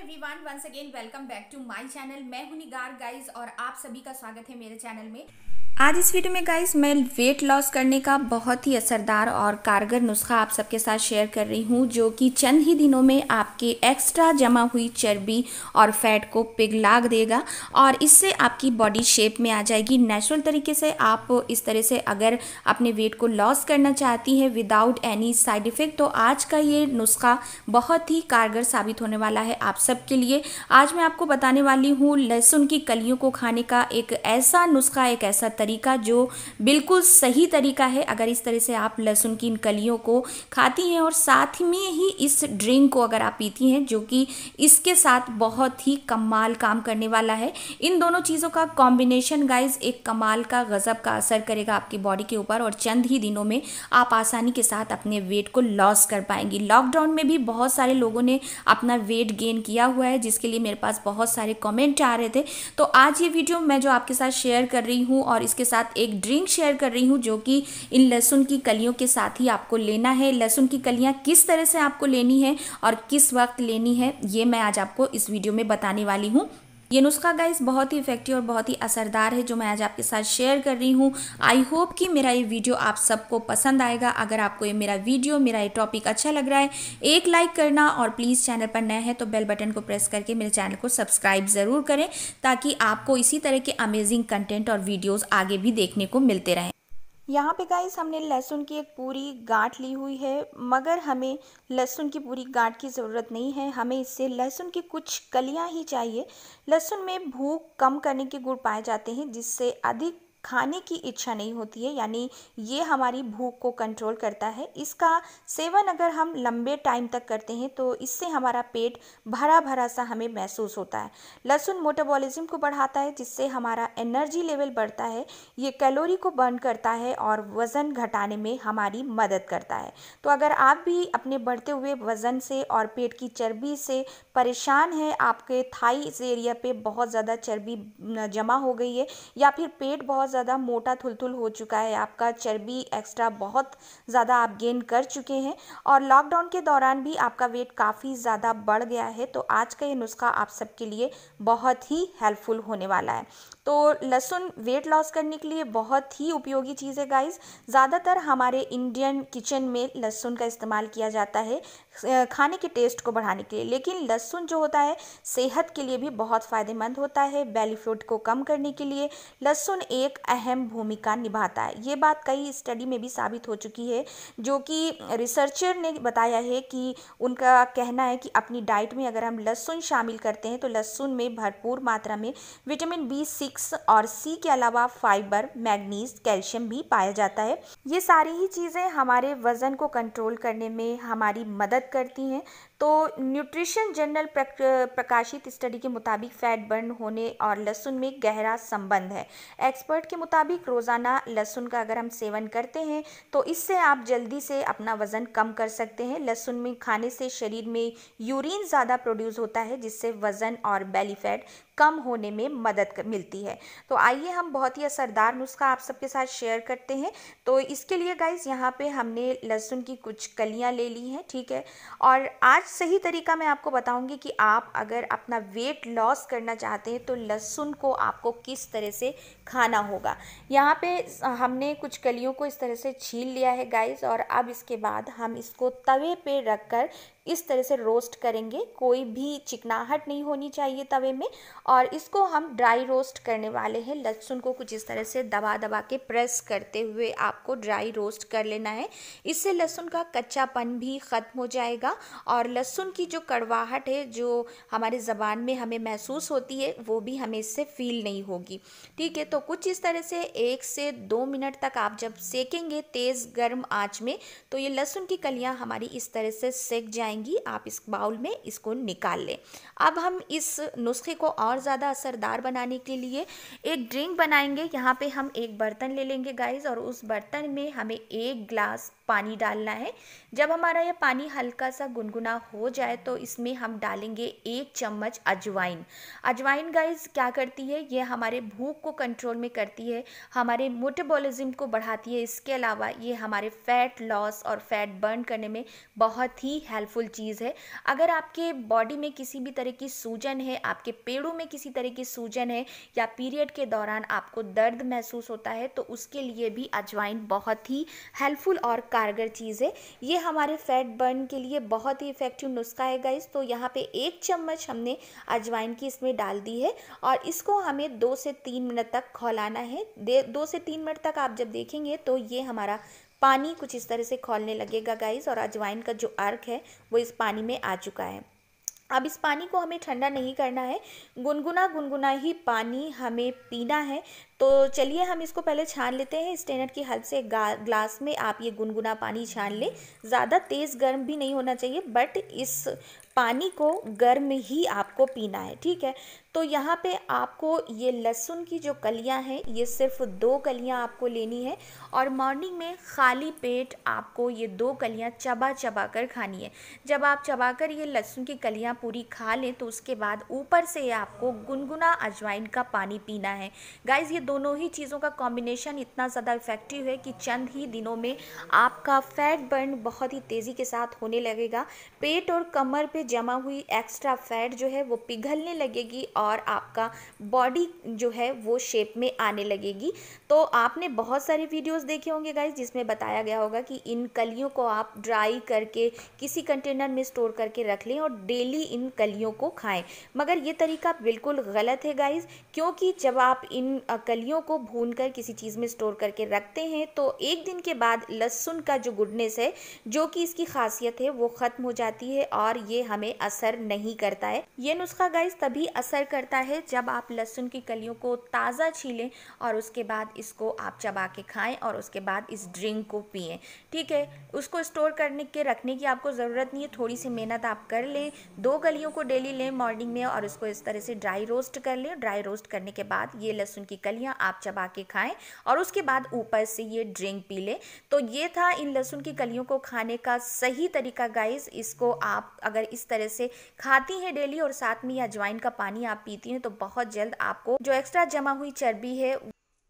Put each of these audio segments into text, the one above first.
Everyone once again welcome back to my channel मैं हूं निगार guys और आप सभी का स्वागत है मेरे चैनल में आज इस वीडियो में गाइस मैं वेट लॉस करने का बहुत ही असरदार और कारगर नुस्खा आप सबके साथ शेयर कर रही हूँ जो कि चंद ही दिनों में आपके एक्स्ट्रा जमा हुई चर्बी और फैट को पिघला देगा और इससे आपकी बॉडी शेप में आ जाएगी नेचुरल तरीके से आप इस तरह से अगर अपने वेट को लॉस करना चाहती हैं विदाउट एनी साइड इफ़ेक्ट तो आज का ये नुस्खा बहुत ही कारगर साबित होने वाला है आप सबके लिए आज मैं आपको बताने वाली हूँ लहसुन की कलियों को खाने का एक ऐसा नुस्खा एक ऐसा तरीका जो बिल्कुल सही तरीका है अगर इस तरह से आप लहसुन की इन कलियों को खाती हैं और साथ में ही इस ड्रिंक को अगर आप पीती हैं जो कि इसके साथ बहुत ही कमाल काम करने वाला है इन दोनों चीज़ों का कॉम्बिनेशन गाइज एक कमाल का गज़ब का असर करेगा आपकी बॉडी के ऊपर और चंद ही दिनों में आप आसानी के साथ अपने वेट को लॉस कर पाएंगी लॉकडाउन में भी बहुत सारे लोगों ने अपना वेट गेन किया हुआ है जिसके लिए मेरे पास बहुत सारे कमेंट आ रहे थे तो आज ये वीडियो मैं जो आपके साथ शेयर कर रही हूँ और इसके उसके साथ एक ड्रिंक शेयर कर रही हूँ जो कि इन लहसुन की कलियों के साथ ही आपको लेना है लहसुन की कलियाँ किस तरह से आपको लेनी है और किस वक्त लेनी है ये मैं आज आपको इस वीडियो में बताने वाली हूँ ये नुस्खा गाइस बहुत ही इफेक्टिव और बहुत ही असरदार है जो मैं आज आपके साथ शेयर कर रही हूँ आई होप कि मेरा ये वीडियो आप सबको पसंद आएगा अगर आपको ये मेरा वीडियो मेरा ये टॉपिक अच्छा लग रहा है एक लाइक करना और प्लीज़ चैनल पर नए हैं तो बेल बटन को प्रेस करके मेरे चैनल को सब्सक्राइब ज़रूर करें ताकि आपको इसी तरह के अमेजिंग कंटेंट और वीडियोज़ आगे भी देखने को मिलते रहें यहाँ पे गाइस हमने लहसुन की एक पूरी गांठ ली हुई है मगर हमें लहसुन की पूरी गांठ की ज़रूरत नहीं है हमें इससे लहसुन की कुछ कलियाँ ही चाहिए लहसुन में भूख कम करने के गुण पाए जाते हैं जिससे अधिक खाने की इच्छा नहीं होती है यानी ये हमारी भूख को कंट्रोल करता है इसका सेवन अगर हम लंबे टाइम तक करते हैं तो इससे हमारा पेट भरा भरा सा हमें महसूस होता है लहसुन मोटाबॉलिज्म को बढ़ाता है जिससे हमारा एनर्जी लेवल बढ़ता है ये कैलोरी को बर्न करता है और वज़न घटाने में हमारी मदद करता है तो अगर आप भी अपने बढ़ते हुए वज़न से और पेट की चर्बी से परेशान है आपके थाई एरिया पर बहुत ज़्यादा चर्बी जमा हो गई है या फिर पेट बहुत बहुत ज़्यादा मोटा थुलथुल हो चुका है आपका चर्बी एक्स्ट्रा बहुत ज़्यादा आप गेन कर चुके हैं और लॉकडाउन के दौरान भी आपका वेट काफ़ी ज़्यादा बढ़ गया है तो आज का ये नुस्खा आप सबके लिए बहुत ही हेल्पफुल होने वाला है तो लहसुन वेट लॉस करने के लिए बहुत ही उपयोगी चीज़ है गाइस ज़्यादातर हमारे इंडियन किचन में लहसुन का इस्तेमाल किया जाता है खाने के टेस्ट को बढ़ाने के लिए लेकिन लहसुन जो होता है सेहत के लिए भी बहुत फ़ायदेमंद होता है बेली फूड को कम करने के लिए लहसुन एक अहम भूमिका निभाता है ये बात कई स्टडी में भी साबित हो चुकी है जो कि रिसर्चर ने बताया है कि उनका कहना है कि अपनी डाइट में अगर हम लहसुन शामिल करते हैं तो लहसुन में भरपूर मात्रा में विटामिन बी सिक्स और सी के अलावा फाइबर मैग्नीज कैल्शियम भी पाया जाता है ये सारी ही चीज़ें हमारे वज़न को कंट्रोल करने में हमारी मदद करती हैं तो न्यूट्रिशन जनरल प्रकाशित स्टडी के मुताबिक फैट बर्न होने और लहसुन में गहरा संबंध है एक्सपर्ट के मुताबिक रोज़ाना लहसुन का अगर हम सेवन करते हैं तो इससे आप जल्दी से अपना वज़न कम कर सकते हैं लहसुन में खाने से शरीर में यूरिन ज़्यादा प्रोड्यूस होता है जिससे वज़न और बेली फैट कम होने में मदद मिलती है तो आइए हम बहुत ही असरदार नुस्खा आप सबके साथ शेयर करते हैं तो इसके लिए गाइज यहाँ पे हमने लहसुन की कुछ कलियाँ ले ली हैं ठीक है और आज सही तरीका मैं आपको बताऊँगी कि आप अगर अपना वेट लॉस करना चाहते हैं तो लहसुन को आपको किस तरह से खाना होगा यहाँ पे हमने कुछ कलियों को इस तरह से छील लिया है गाइज़ और अब इसके बाद हम इसको तवे पे रख कर इस तरह से रोस्ट करेंगे कोई भी चिकनाहट नहीं होनी चाहिए तवे में और इसको हम ड्राई रोस्ट करने वाले हैं लहसुन को कुछ इस तरह से दबा दबा के प्रेस करते हुए आपको ड्राई रोस्ट कर लेना है इससे लहसुन का कच्चापन भी ख़त्म हो जाएगा और लहसुन की जो कड़वाहट है जो हमारे ज़बान में हमें महसूस होती है वो भी हमें इससे फील नहीं होगी ठीक है तो कुछ इस तरह से एक से दो मिनट तक आप जब सेकेंगे तेज़ गर्म आँच में तो ये लहसुन की कलियाँ हमारी इस तरह से सेक जाएंगी जाएंगी आप इस बाउल में इसको निकाल लें अब हम इस नुस्खे को और ज़्यादा असरदार बनाने के लिए एक ड्रिंक बनाएंगे यहाँ पे हम एक बर्तन ले लेंगे गाइस और उस बर्तन में हमें एक ग्लास पानी डालना है जब हमारा यह पानी हल्का सा गुनगुना हो जाए तो इसमें हम डालेंगे एक चम्मच अजवाइन अजवाइन गाइस क्या करती है ये हमारे भूख को कंट्रोल में करती है हमारे मोटेबोलिज्म को बढ़ाती है इसके अलावा ये हमारे फैट लॉस और फैट बर्न करने में बहुत ही हेल्पफुल हेल्पफुल चीज़ है अगर आपके बॉडी में किसी भी तरह की सूजन है आपके पेड़ों में किसी तरह की सूजन है या पीरियड के दौरान आपको दर्द महसूस होता है तो उसके लिए भी अजवाइन बहुत ही हेल्पफुल और कारगर चीज़ है ये हमारे फैट बर्न के लिए बहुत ही इफ़ेक्टिव नुस्खा है गाइस तो यहाँ पे एक चम्मच हमने अजवाइन की इसमें डाल दी है और इसको हमें दो से तीन मिनट तक खौलाना है दो से तीन मिनट तक आप जब देखेंगे तो ये हमारा पानी कुछ इस तरह से खोलने लगेगा गाइस और अजवाइन का जो अर्क है वो इस पानी में आ चुका है अब इस पानी को हमें ठंडा नहीं करना है गुनगुना गुनगुना ही पानी हमें पीना है तो चलिए हम इसको पहले छान लेते हैं स्टेनर की हेल्प से ग्लास में आप ये गुनगुना पानी छान लें ज़्यादा तेज़ गर्म भी नहीं होना चाहिए बट इस पानी को गर्म ही आपको पीना है ठीक है तो यहाँ पे आपको ये लहसुन की जो कलियाँ हैं ये सिर्फ दो कलियाँ आपको लेनी है और मॉर्निंग में खाली पेट आपको ये दो कलियाँ चबा चबा कर खानी है जब आप चबा कर ये लहसुन की कलियाँ पूरी खा लें तो उसके बाद ऊपर से आपको गुनगुना अजवाइन का पानी पीना है गाइज़ ये दोनों ही चीज़ों का कॉम्बिनेशन इतना ज़्यादा इफ़ेक्टिव है कि चंद ही दिनों में आपका फैट बर्न बहुत ही तेज़ी के साथ होने लगेगा पेट और कमर पर जमा हुई एक्स्ट्रा फैट जो है वो पिघलने लगेगी और आपका बॉडी जो है वो शेप में आने लगेगी तो आपने बहुत सारे वीडियोस देखे होंगे गाइज जिसमें बताया गया होगा कि इन कलियों को आप ड्राई करके किसी कंटेनर में स्टोर करके रख लें और डेली इन कलियों को खाएं मगर ये तरीका बिल्कुल गलत है गाइज क्योंकि जब आप इन कलियों को भून कर किसी चीज़ में स्टोर करके रखते हैं तो एक दिन के बाद लहसुन का जो गुडनेस है जो कि इसकी खासियत है वो ख़त्म हो जाती है और ये हम हमें असर नहीं करता है ये नुस्खा गाइस तभी असर करता है जब आप लहसुन की कलियों को ताज़ा छीलें और उसके बाद इसको आप चबा के खाएं और उसके बाद इस ड्रिंक को पिए ठीक है उसको स्टोर करने के रखने की आपको ज़रूरत नहीं है थोड़ी सी मेहनत आप कर लें दो गलियों को डेली लें मॉर्निंग में और उसको इस तरह से ड्राई रोस्ट कर लें ड्राई रोस्ट करने के बाद ये लहसुन की कलियाँ आप चबा के खाएँ और उसके बाद ऊपर से ये ड्रिंक पी लें तो ये था इन लहसुन की कलियों को खाने का सही तरीका गाइस इसको आप अगर इस तरह से खाती हैं डेली और साथ में या अजवाइन का पानी आप पीती हैं तो बहुत जल्द आपको जो एक्स्ट्रा जमा हुई चर्बी है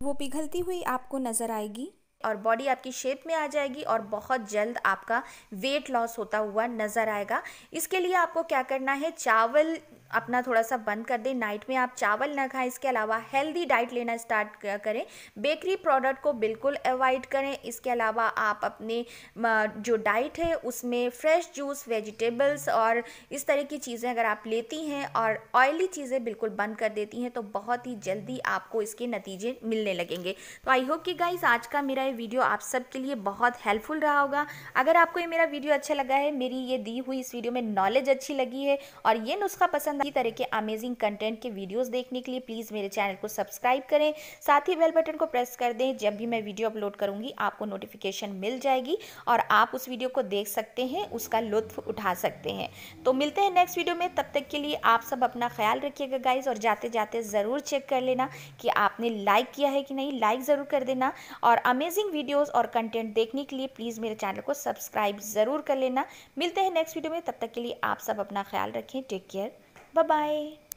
वो पिघलती हुई आपको नज़र आएगी और बॉडी आपकी शेप में आ जाएगी और बहुत जल्द आपका वेट लॉस होता हुआ नज़र आएगा इसके लिए आपको क्या करना है चावल अपना थोड़ा सा बंद कर दें नाइट में आप चावल ना खाएं इसके अलावा हेल्दी डाइट लेना स्टार्ट करें बेकरी प्रोडक्ट को बिल्कुल अवॉइड करें इसके अलावा आप अपने जो डाइट है उसमें फ्रेश जूस वेजिटेबल्स और इस तरह की चीज़ें अगर आप लेती हैं और ऑयली चीज़ें बिल्कुल बंद कर देती हैं तो बहुत ही जल्दी आपको इसके नतीजे मिलने लगेंगे तो आई होप कि गाइज आज का मेरा ये वीडियो आप सबके लिए बहुत हेल्पफुल रहा होगा अगर आपको ये मेरा वीडियो अच्छा लगा है मेरी ये दी हुई इस वीडियो में नॉलेज अच्छी लगी है और ये नुस्खा पसंद पसंद आई तरह के अमेजिंग कंटेंट के वीडियोस देखने के लिए प्लीज़ मेरे चैनल को सब्सक्राइब करें साथ ही बेल बटन को प्रेस कर दें जब भी मैं वीडियो अपलोड करूंगी आपको नोटिफिकेशन मिल जाएगी और आप उस वीडियो को देख सकते हैं उसका लुत्फ उठा सकते हैं तो मिलते हैं नेक्स्ट वीडियो में तब तक के लिए आप सब अपना ख्याल रखिएगा गाइज और जाते जाते ज़रूर चेक कर लेना कि आपने लाइक किया है कि नहीं लाइक ज़रूर कर देना और अमेजिंग वीडियोज़ और कंटेंट देखने के लिए प्लीज़ मेरे चैनल को सब्सक्राइब ज़रूर कर लेना मिलते हैं नेक्स्ट वीडियो में तब तक के लिए आप सब अपना ख्याल रखें टेक केयर Bye-bye.